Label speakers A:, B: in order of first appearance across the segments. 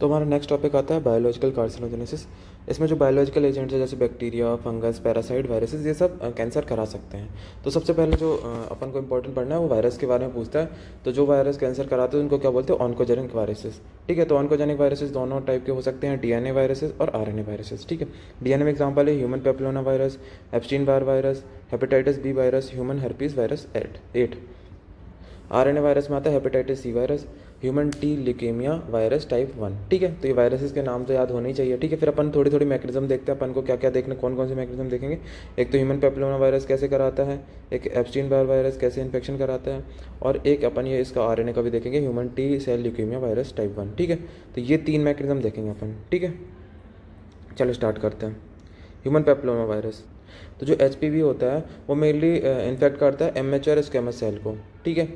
A: तो हमारा next topic आता है बायोलॉजिकल कार्सिनोजेनेसिस इसमें जो बायोलॉजिकल एजेंट्स हैं जैसे बैक्टीरिया फंगस पैरासाइट वायरसेस ये सब कैंसर करा सकते हैं तो सबसे पहले जो अपन को इंपॉर्टेंट पढ़ना है वो वायरस के बारे में पूछता है तो जो वायरस कैंसर कराते हैं उनको क्या बोलते हैं ऑनकोजेनिक वायरसेस ठीक है तो ऑनकोजेनिक वायरसेस दोनों टाइप के हो सकते हैं डीएनए वायरसेस और आरएनए वायरसेस ठीक है डीएनए में एग्जाम्पल है human papilloma virus Epstein Barr virus hepatitis B virus human herpes virus eight eight R virus में आता है hepatitis C virus human T leukaemia virus type one ठीक है तो ये वायरसेस के नाम तो याद होने ही चाहिए ठीक है फिर अपन थोड़ी थोड़ी मैकेनिज्म देखते हैं अपन को क्या क्या देखने कौन कौन से मैकेनिज्म देखेंगे एक तो ह्यूमन पेपलोमा वायरस कैसे कराता है एक एप्सटीन बार वायरस कैसे इन्फेक्शन कराता है और एक अपन ये इसका आर का भी देखेंगे human T cell leukaemia virus type one ठीक है तो ये तीन मैकेनिज्म देखेंगे अपन ठीक है चलो स्टार्ट करते हैं ह्यूमन पेपलोमा वायरस तो जो एच होता है वो मेनली इन्फेक्ट करता है एम एच सेल को ठीक है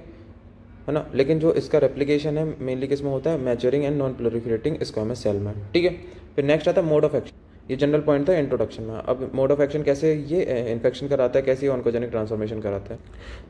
A: है ना लेकिन जो इसका रेप्लीकेशन है मेनली किस में होता है maturing and non proliferating squamous cell में ठीक है फिर नेक्स्ट आता है मोड ऑफ एक्शन ये जनरल पॉइंट था इंट्रोडक्शन में अब मोड ऑफ एक्शन कैसे ये इन्फेक्शन कराता है कैसे ऑनकोजेनिक ट्रांसफॉर्मेशन कराता है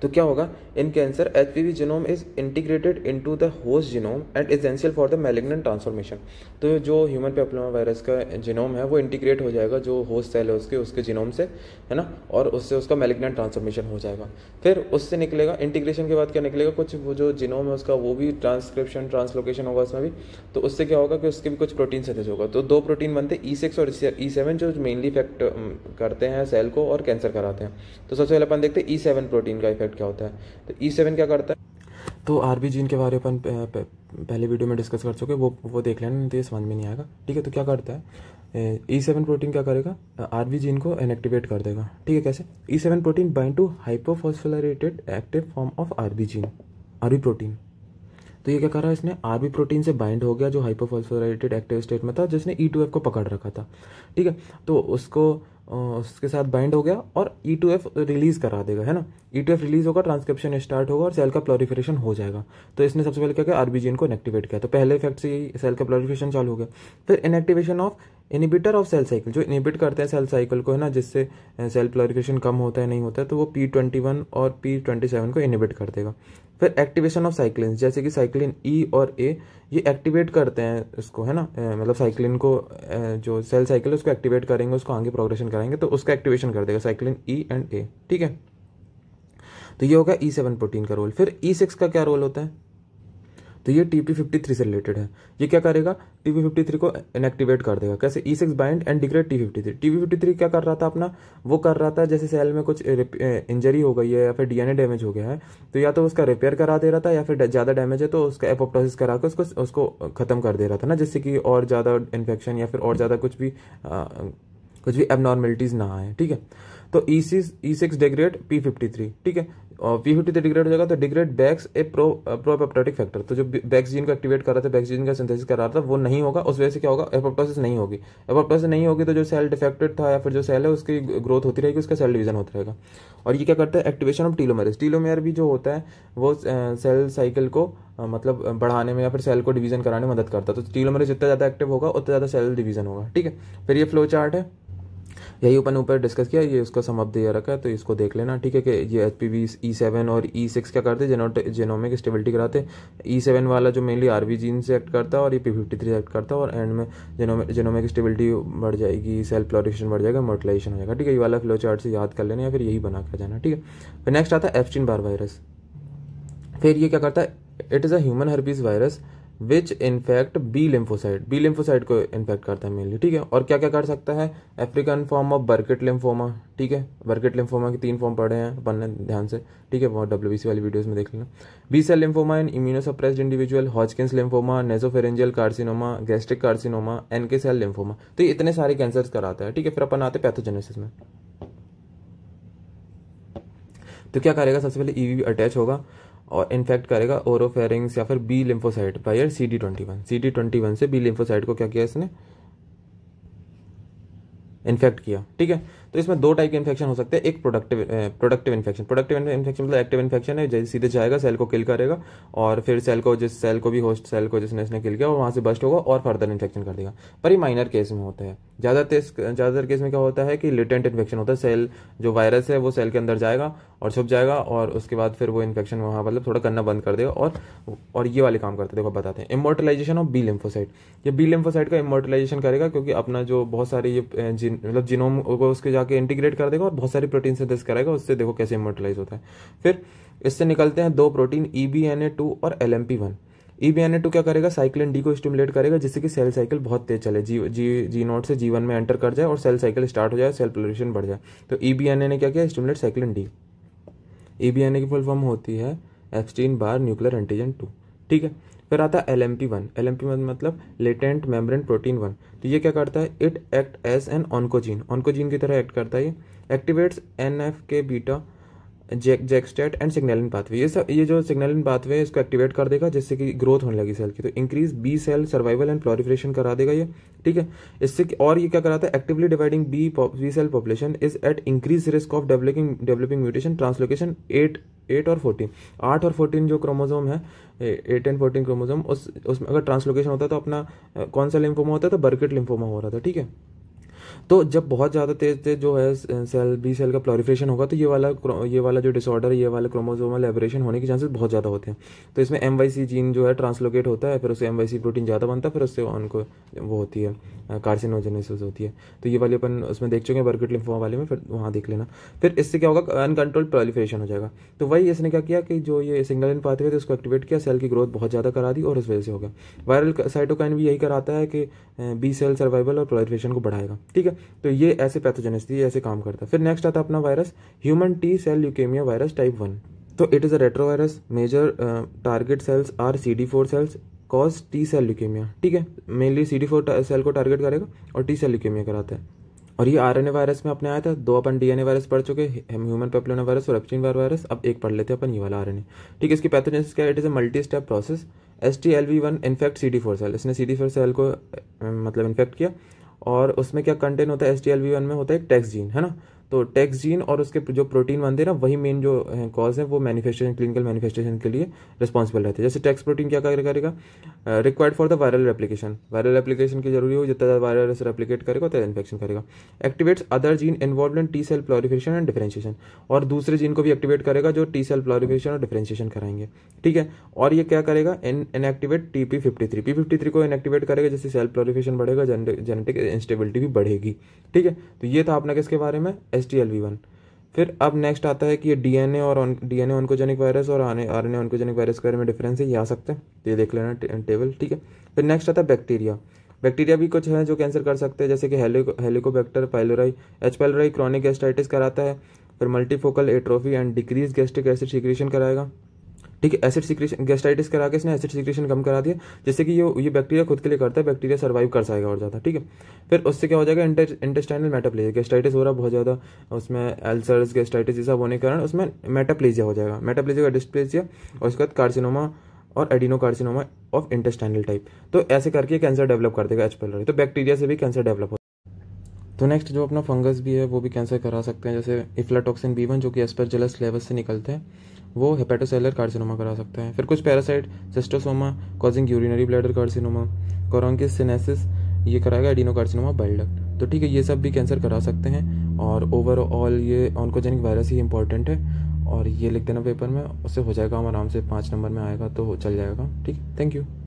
A: तो क्या होगा in cancer H P V genome is integrated into the host genome and essential for the malignant transformation तो जो ह्यूमन पेपलोमा वायरस का जिनोम है वो इंटीग्रेट हो जाएगा जो होस्ट सेल है उसके उसके जिनोम से है ना और उससे उसका मेलेग्नेंट ट्रांसफॉर्मेशन हो जाएगा फिर उससे निकलेगा इंटीग्रेशन के बाद क्या निकलेगा कुछ वो जो जिनोम है उसका वो भी ट्रांसक्रिप्शन ट्रांसलोकेशन होगा उसमें भी तो उससे क्या होगा कि उसके भी कुछ प्रोटीन सजेज होगा तो दो प्रोटीन बनते ई सिक्स e और E e E seven e जो मेनली इफेक्ट um, करते हैं सेल को और कैंसर कराते हैं तो सबसे पहले अपन देखते हैं ई सेवन प्रोटीन का इफेक्ट क्या होता है तो ई e सेवन क्या करता है तो आर बी जीन के बारे में पहले वीडियो में डिस्कस कर चुके वो वो देख लेना नहीं तो ये समझ में नहीं आएगा ठीक है तो क्या करता है ई सेवन प्रोटीन क्या करेगा आर बी जीन को इनएक्टिवेट कर देगा ठीक है कैसे E seven protein bind to hypophosphorylated active form of R B gene R B protein तो ये क्या कर रहा है इसने आरबी प्रोटीन से बाइंड हो गया जो हाइपोफॉस्फोराइटेड एक्टिव स्टेट में था जिसने ई टू एफ को पकड़ रखा था ठीक है तो उसको उसके साथ बाइंड हो गया और ई टू एफ रिलीज करा देगा है ना ई टू एफ रिलीज होगा ट्रांसक्रिप्शन स्टार्ट होगा और सेल का प्लोरिफिकेशन हो जाएगा तो इसने सबसे पहले क्या किया आरबी जीन को इनएक्टिवेट किया तो पहले इफेक्ट से ही सेल का प्लोरिफिकेशन चालू हो गया फिर inactivation of inhibitor of cell cycle जो इनिबिट करते हैं सेल साइकिल को है ना जिससे सेल प्लोरिफिकेशन कम होता है नहीं होता है तो वो पी ट्वेंटी वन और पी ट्वेंटी सेवन को इनिबिट कर देगा फिर एक्टिवेशन ऑफ साइक्लिन जैसे कि साइक्लिन ई e और ए ये एक्टिवेट करते हैं इसको है ना मतलब साइक्लिन को जो सेल साइकिल है उसको एक्टिवेट करेंगे उसको आगे प्रोग्रेशन कराएंगे तो उसका एक्टिवेशन कर देगा साइक्लिन ई एंड ए ठीक है तो ये होगा ई सेवन प्रोटीन का रोल फिर ई e सिक्स का क्या रोल होता है तो ये टी पी फिफ्टी थ्री से रिलेटेड है ये क्या करेगा टी पी फिफ्टी थ्री को इनएक्टिवेट कर देगा कैसे E six bind and degrade T fifty three T P fifty three क्या कर रहा था अपना वो कर रहा था जैसे सेल में कुछ इंजरी हो गई है या फिर डीएनए डैमेज हो गया है तो या तो उसका रिपेयर करा दे रहा था या फिर ज़्यादा डैमेज है तो उसका एपोप्टोसिस करा के उसको उसको ख़त्म कर दे रहा था ना जिससे कि और ज़्यादा इन्फेक्शन या फिर और ज़्यादा कुछ भी आ, कुछ भी एबनॉर्मेलिटीज़ ना आए ठीक है तो E six degrade P fifty three ठीक है और पी फिफ्टी थ्री डिग्रेड हो जाएगा तो degrade BAX a pro proapoptotic factor तो जो बैक्स जीन को एक्टिवेट कर रहा था बैक्स जीन का सिंथेसिस कर रहा था वो नहीं होगा उस वजह से क्या होगा एपोप्टोसिस नहीं होगी एपोप्टोसिस नहीं होगी तो जो सेल डिफेक्टेड था या फिर जो सेल है उसकी ग्रोथ होती रहेगी उसका सेल डिवीजन होता रहेगा और ये क्या करता है एक्टिवेशन ऑफ टीलोमेरेज टीलोमेयर भी जो होता है वो सेल साइकिल को मतलब बढ़ाने में या फिर सेल को डिवीजन कराने में मदद करता है तो टीलोमेरेज जितना ज़्यादा एक्टिव होगा उतना ज़्यादा सेल डिवीजन होगा ठीक है फिर ये फ्लो चार्ट है यही अपन ऊपर डिस्कस किया ये उसका समाप्त दे रखा है तो इसको देख लेना ठीक है कि ये H P V E seven और ई e सिक्स क्या करते जेनो जेनोमिक स्टेबिलिटी कराते ई सेवन e वाला जो मेनली आर वी जीन से एक्ट करता है और ये पी फिफ्टी थ्री एक्ट करता है और एंड में जेनोमिक जेनोमिक स्टेबिलिटी बढ़ जाएगी सेल प्लोरेशन बढ़ जाएगा मोटिलाइजेशन हो जाएगा ठीक है ये वाला फ्लो चार्ट से याद कर लेना या फिर यही बना कर जाना ठीक है फिर नेक्स्ट आता है एप्स्टीन बार वायरस फिर ये क्या करता है it is a human herpes virus which infect B lymphocyte B lymphocyte को इन्फेक्ट करता है मेनली ठीक है और क्या क्या कर सकता है African form of Burkitt lymphoma ठीक है बर्किट लिम्फोमा के तीन फॉर्म पड़े हैं अपन ने ध्यान से ठीक है वो डब्ल्यू बी सी वाली वीडियोज में देख लेना B cell lymphoma in immunosuppressed individual Hodgkin's lymphoma nasopharyngeal carcinoma gastric carcinoma NK cell lymphoma तो ये इतने सारे कैंसर कराता है ठीक है फिर अपन आते पैथोजेनेसिस में तो क्या करेगा सबसे पहले ईवी e अटैच होगा और इन्फेक्ट करेगा ओरोफेरिंग्स या फिर बी लिम्फोसाइट बायर C D twenty one C D twenty one से बी लिम्फोसाइट को क्या किया इसने इन्फेक्ट किया ठीक है तो इसमें दो टाइप के इन्फेक्शन हो सकते हैं एक productive productive infection productive infection मतलब एक्टिव इन्फेक्शन है जैसे सीधे जाएगा सेल को किल करेगा और फिर सेल को जिस सेल को भी होस्ट सेल को जिसने इसने किल किया वहाँ से बस्ट होगा और फर्दर इन्फेक्शन कर देगा पर ये माइनर केस में होता है ज़्यादातर ज़्यादातर केस में क्या होता है कि लिटेंट इन्फेक्शन होता है सेल जो वायरस है वो सेल के अंदर जाएगा और छुप जाएगा और उसके बाद फिर वो इन्फेक्शन वहाँ मतलब थोड़ा करना बंद कर देगा और और ये वाले काम करते देखो बताते हैं इमोटलाइजेशन ऑफ बी लिम्फोसाइट ये बी लिम्फोसाइट का इमोटलाइजेशन करेगा क्योंकि अपना जो बहुत सारे ये मतलब जिनोम को उसके जा जाके इंटीग्रेट कर देगा और बहुत सारी प्रोटीन से कराएगा उससे देखो कैसे इमोटलाइज होता है फिर इससे निकलते हैं दो protein E B N A two और L M P one E B N A two क्या करेगा साइक्लिन डी को स्टिमुलेट करेगा जिससे कि सेल साइकिल बहुत तेज चले जी जी जी नोट से जीवन में एंटर कर जाए और सेल साइकिल स्टार्ट हो जाए सेल पोल्यूशन बढ़ जाए तो ई बी एन ए ने क्या किया stimulate cyclin D E B N A की फुल फॉर्म होती है Epstein Barr nuclear antigen two ठीक है फिर आता है L M P one L M P one मतलब लेटेंट मेम्ब्रेन प्रोटीन वन तो ये क्या करता है it act as an oncogene oncogene की तरह एक्ट करता है ये activates N F K beta JAK STAT and signalling pathway ये सब ये जो सिग्नलिन पाथवे है इसको एक्टिवेट कर देगा जिससे कि ग्रोथ होने लगी सेल की तो increase B cell survival and proliferation करा देगा ये ठीक है इससे और ये क्या कराता है actively dividing B B cell population is at increase risk of developing developing mutation translocation eight eight और फोर्टीन आठ और फोर्टीन जो क्रोमोजोम है एट एंड फोर्टीन क्रोमोजोम उस उसमें अगर ट्रांसलोकेशन होता है तो अपना कौन सा लिम्फोमा होता है तो बर्किट लिम्फोमा हो रहा था ठीक है तो जब बहुत ज़्यादा तेज तेज जो है सेल बी सेल का प्लोरीफिकेशन होगा तो ये वाला ये वाला जो डिसऑर्डर ये वाला क्रोमोजोमल लेबरेशन होने के चांसेस बहुत ज़्यादा होते हैं तो इसमें एम जीन जो है ट्रांसलोकेट होता है फिर उससे एम प्रोटीन ज़्यादा बनता है फिर उससे उनको वो होती है कार्सिनोजेनेसिस होती है तो ये वाली अपन उसमें देख चुके हैं बर्कट लिम्फोमा वाले में फिर वहाँ देख लेना फिर इससे क्या होगा अनकंट्रोल प्रोलिफेशन हो जाएगा तो वही इसने क्या किया कि जो ये सिंगल इन पाथवे थे उसको एक्टिवेट किया सेल की ग्रोथ बहुत ज़्यादा करा दी और इस वजह से हो गया वायरल साइटोकाइन भी यही कराता है कि बी सेल सर्वाइवल और प्रोलिफेशन को बढ़ाएगा ठीक है तो ये ऐसे थी ऐसे काम करता है फिर नेक्स्ट आता अपना virus human T cell leukaemia virus type one तो it is a retrovirus major target cells are C D four cells cause T cell leukaemia ठीक है mainly C D four cell को टारगेट करेगा और T cell यूकेमिया कराता है और ये आरएनए वायरस में अपने आया था दो अपन डीएनए वायरस पढ़ चुके हम ह्यूमन पेपलोन वायरस और एप्चिन वायर वायरस अब एक पढ़ लेते हैं अपन ये वाला आरएनए ठीक है इसकी पैथोजेनेसिस क्या it is a multi step process S T L V one infect C D four cell इसने सी डी फोर सेल को uh, मतलब इन्फेक्ट किया और उसमें क्या कंटेंट होता है S T L V one में होता है एक टेक्स जीन है ना तो टेक्स जीन और उसके जो प्रोटीन बनते ना वही मेन जो कॉज है वो मैनिफेस्टेशन क्लिनिकल मैनिफेस्टेशन के लिए रिस्पॉन्सिबल रहते हैं जैसे टेक्स प्रोटीन क्या करेगा required for the viral replication viral application की जरूरी हो जितना ज़्यादा वायरस रेप्लीकेट करेगा उतना इन्फेक्शन करेगा activates other gene involve in T cell proliferation and differentiation और दूसरे जीन को भी एक्टिवेट करेगा जो टी सेल प्लोरिफिकेशन और डिफ्रेंशिएशन कराएंगे ठीक है और ये क्या करेगा inactivate T P fifty three P fifty three को इनएक्टिवेट करेगा जैसे सेल प्लोरिफिकेशन बढ़ेगा जेनेटिक इंस्टेबिलिटी भी बढ़ेगी ठीक है तो ये था अपना किसके बारे में S T L V one फिर अब नेक्स्ट आता है कि ये डी एन ए और D N A oncogenic virus और R N A oncogenic virus के बारे में डिफरेंस है ये आ सकते हैं तो ये देख लेना टेबल ठीक है फिर नेक्स्ट आता है बैक्टीरिया बैक्टीरिया भी कुछ हैं जो कैंसर कर सकते हैं जैसे कि Helicobacter pylori H pylori chronic gastritis कराता है फिर multifocal atrophy and decrease gastric acid secretion कराएगा ठीक है एसिड सिक्रेशन गैस्ट्राइटिस करा के इसने एसिड सिक्रेशन कम करा दिया जिससे कि ये ये बैक्टीरिया खुद के लिए करता है बैक्टीरिया सर्वाइव कर जाएगा और ज़्यादा ठीक है फिर उससे क्या हो जाएगा इंटेस्टाइनल मेटाप्लेजिया गेस्टाइटिस हो रहा बहुत ज़्यादा उसमें एल्सर्स गेस्टाइटिस ये सब होने के कारण उसमें मेटाप्लेजिया हो जाएगा मेटाप्लेजिया का डिस्प्लेजिया और उसके बाद कार्सिनोमा और कार्सिनोमा ऑफ इंटेस्टाइनल टाइप तो ऐसे करके कैंसर डेवलप कर देगा एच पेलरी तो बैक्टीरिया से भी कैंसर डेवलप हो तो नेक्स्ट जो अपना फंगस भी है वो भी कैंसर करा सकते हैं जैसे इफ्लाटॉक्सिन बी वन जो कि एस्पर जलस लेवल से निकलते हैं वो हेपेटोसेलर कार्सिनोमा करा सकते हैं फिर कुछ parasite schistosoma causing urinary bladder carcinoma Clonorchis sinensis ये कराएगा एडिनो कार्सिनोमा बाइल्डक तो ठीक है ये सब भी कैंसर करा सकते हैं और ओवरऑल ये ऑनकोजेनिक वायरस ही इंपॉर्टेंट है और ये लिख देना पेपर में उससे हो जाएगा हम आराम से पाँच नंबर में आएगा तो चल जाएगा ठीक थैंक यू